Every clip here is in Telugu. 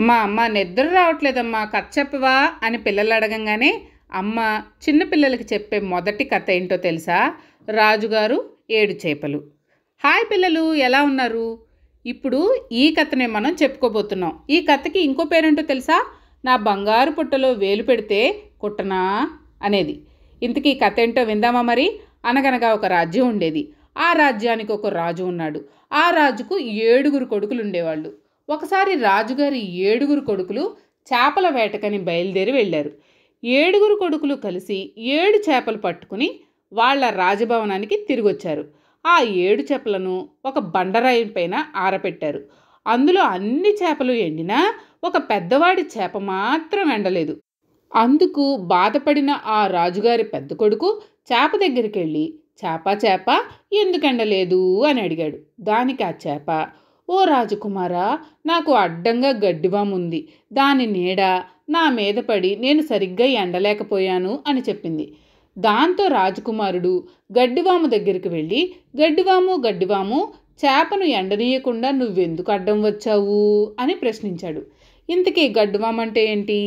అమ్మా అమ్మ నిద్ర రావట్లేదమ్మా కథ చెప్పవా అని పిల్లలు అడగంగానే అమ్మ చిన్నపిల్లలకి చెప్పే మొదటి కథ ఏంటో తెలుసా రాజుగారు ఏడు చేపలు హాయ్ పిల్లలు ఎలా ఉన్నారు ఇప్పుడు ఈ కథనే మనం చెప్పుకోబోతున్నాం ఈ కథకి ఇంకో పేరేంటో తెలుసా నా బంగారు పుట్టలో వేలు పెడితే కుట్టనా అనేది ఇంతకీ కథ ఏంటో విందామా మరి అనగనగా ఒక రాజ్యం ఉండేది ఆ రాజ్యానికి ఒక రాజు ఉన్నాడు ఆ రాజుకు ఏడుగురు కొడుకులు ఉండేవాళ్ళు ఒకసారి రాజుగారి ఏడుగురు కొడుకులు చేపల వేటకని బయలుదేరి వెళ్ళారు ఏడుగురు కొడుకులు కలిసి ఏడు చేపలు పట్టుకుని వాళ్ళ రాజభవనానికి తిరిగొచ్చారు ఆ ఏడు చేపలను ఒక బండరాయి పైన ఆరపెట్టారు అందులో అన్ని చేపలు ఎండినా ఒక పెద్దవాడి చేప మాత్రం ఎండలేదు అందుకు బాధపడిన ఆ రాజుగారి పెద్ద కొడుకు చేప దగ్గరికి వెళ్ళి చేప చేప ఎందుకెండలేదు అని అడిగాడు దానికి ఆ చేప ఓ రాజకుమారా నాకు అడ్డంగా ఉంది దాని నీడ నా మీద పడి నేను సరిగ్గా ఎండలేకపోయాను అని చెప్పింది దాంతో రాజకుమారుడు గడ్డివాము దగ్గరికి వెళ్ళి గడ్డివాము గడ్డివాము చేపను ఎండనీయకుండా నువ్వెందుకు అడ్డం వచ్చావు అని ప్రశ్నించాడు ఇంతకీ గడ్డివామంటే ఏంటి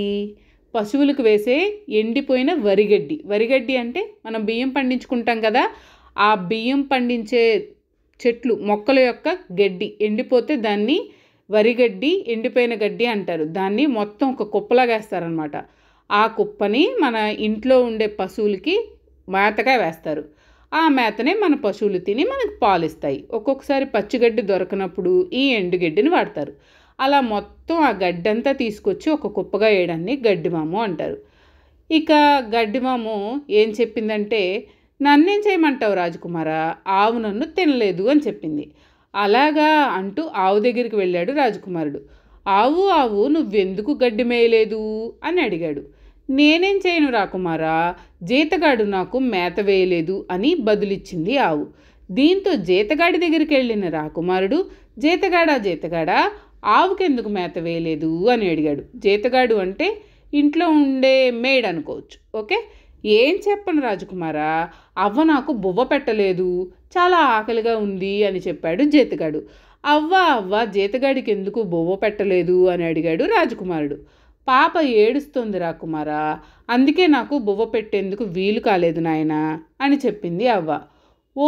పశువులకు వేసే ఎండిపోయిన వరిగడ్డి వరిగడ్డి అంటే మనం బియ్యం పండించుకుంటాం కదా ఆ బియ్యం పండించే చెట్లు మొక్కల యొక్క గడ్డి ఎండిపోతే దాన్ని వరి గడ్డి ఎండిపోయిన గడ్డి అంటారు దాన్ని మొత్తం ఒక కుప్పలాగా వేస్తారనమాట ఆ కుప్పని మన ఇంట్లో ఉండే పశువులకి మేతగా వేస్తారు ఆ మేతనే మన పశువులు తిని మనకు పాలిస్తాయి ఒక్కొక్కసారి పచ్చిగడ్డి దొరకనప్పుడు ఈ ఎండుగడ్డిని వాడతారు అలా మొత్తం ఆ గడ్డంతా తీసుకొచ్చి ఒక కుప్పగా వేయడాన్ని గడ్డిమాము అంటారు ఇక గడ్డిమాము ఏం చెప్పిందంటే నన్నేం చేయమంటావు రాజకుమారా ఆవు నన్ను తినలేదు అని చెప్పింది అలాగా అంటూ ఆవు దగ్గరికి వెళ్ళాడు రాజకుమారుడు ఆవు ఆవు నువ్వెందుకు గడ్డి మేయలేదు అని అడిగాడు నేనేం చేయను రాకుమారా జీతగాడు నాకు మేత వేయలేదు అని బదులిచ్చింది ఆవు దీంతో జీతగాడి దగ్గరికి వెళ్ళిన రాకుమారుడు జీతగాడా జీతగాడా ఆవుకెందుకు మేత వేయలేదు అని అడిగాడు జీతగాడు అంటే ఇంట్లో ఉండే మేడ్ అనుకోవచ్చు ఓకే ఏం చెప్పను రాజకుమారా అవ్వ నాకు బువ్వ పెట్టలేదు చాలా ఆకలిగా ఉంది అని చెప్పాడు జీతగాడు అవ్వ అవ్వ జీతగాడికి ఎందుకు బువ్వ పెట్టలేదు అని అడిగాడు రాజకుమారుడు పాప ఏడుస్తుంది రా కుమారా అందుకే నాకు బువ్వ పెట్టేందుకు వీలు కాలేదు నాయనా అని చెప్పింది అవ్వ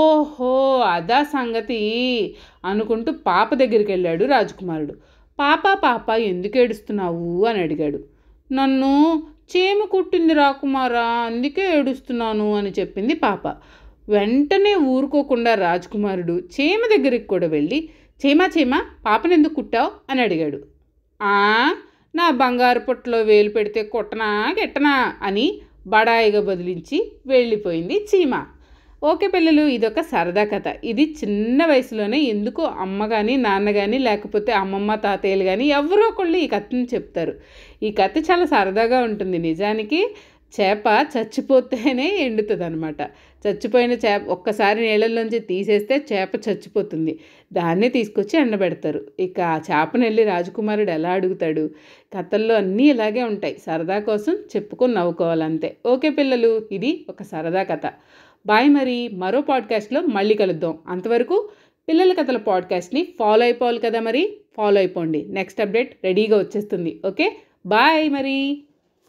ఓహో అదా సంగతి అనుకుంటూ పాప దగ్గరికి వెళ్ళాడు రాజకుమారుడు పాప పాప ఎందుకు ఏడుస్తున్నావు అని అడిగాడు నన్ను చీమ కుట్టింది రాకుమారా అందుకే ఏడుస్తున్నాను అని చెప్పింది పాప వెంటనే ఊరుకోకుండా రాజకుమారుడు చీమ దగ్గరికి కూడా వెళ్ళి చీమ చీమ ఎందుకు కుట్టావు అని అడిగాడు నా బంగారు పొట్టలో వేలు పెడితే కొట్టనా గెట్టనా అని బడాయిగా బదిలించి వెళ్ళిపోయింది చీమ ఓకే పిల్లలు ఇదొక సరదా కథ ఇది చిన్న వయసులోనే ఎందుకు అమ్మ కానీ నాన్న కానీ లేకపోతే అమ్మమ్మ తాతయ్యలు కానీ ఎవరో ఒకళ్ళు ఈ కథను చెప్తారు ఈ కథ చాలా సరదాగా ఉంటుంది నిజానికి చేప చచ్చిపోతేనే ఎండుతుంది అనమాట చచ్చిపోయిన చేప ఒక్కసారి నీళ్ళల్లోంచి తీసేస్తే చేప చచ్చిపోతుంది దాన్నే తీసుకొచ్చి ఎండబెడతారు ఇక ఆ చేపను వెళ్ళి రాజకుమారుడు ఎలా అడుగుతాడు కథల్లో అన్నీ ఇలాగే ఉంటాయి సరదా కోసం చెప్పుకొని నవ్వుకోవాలంతే ఓకే పిల్లలు ఇది ఒక సరదా కథ బాయ్ మరి మరో పాడ్కాస్ట్లో మళ్ళీ కలుద్దాం అంతవరకు పిల్లల కథల పాడ్కాస్ట్ని ఫాలో అయిపోవాలి కదా మరి ఫాలో అయిపోండి నెక్స్ట్ అప్డేట్ రెడీగా వచ్చేస్తుంది ఓకే బాయ్ మరి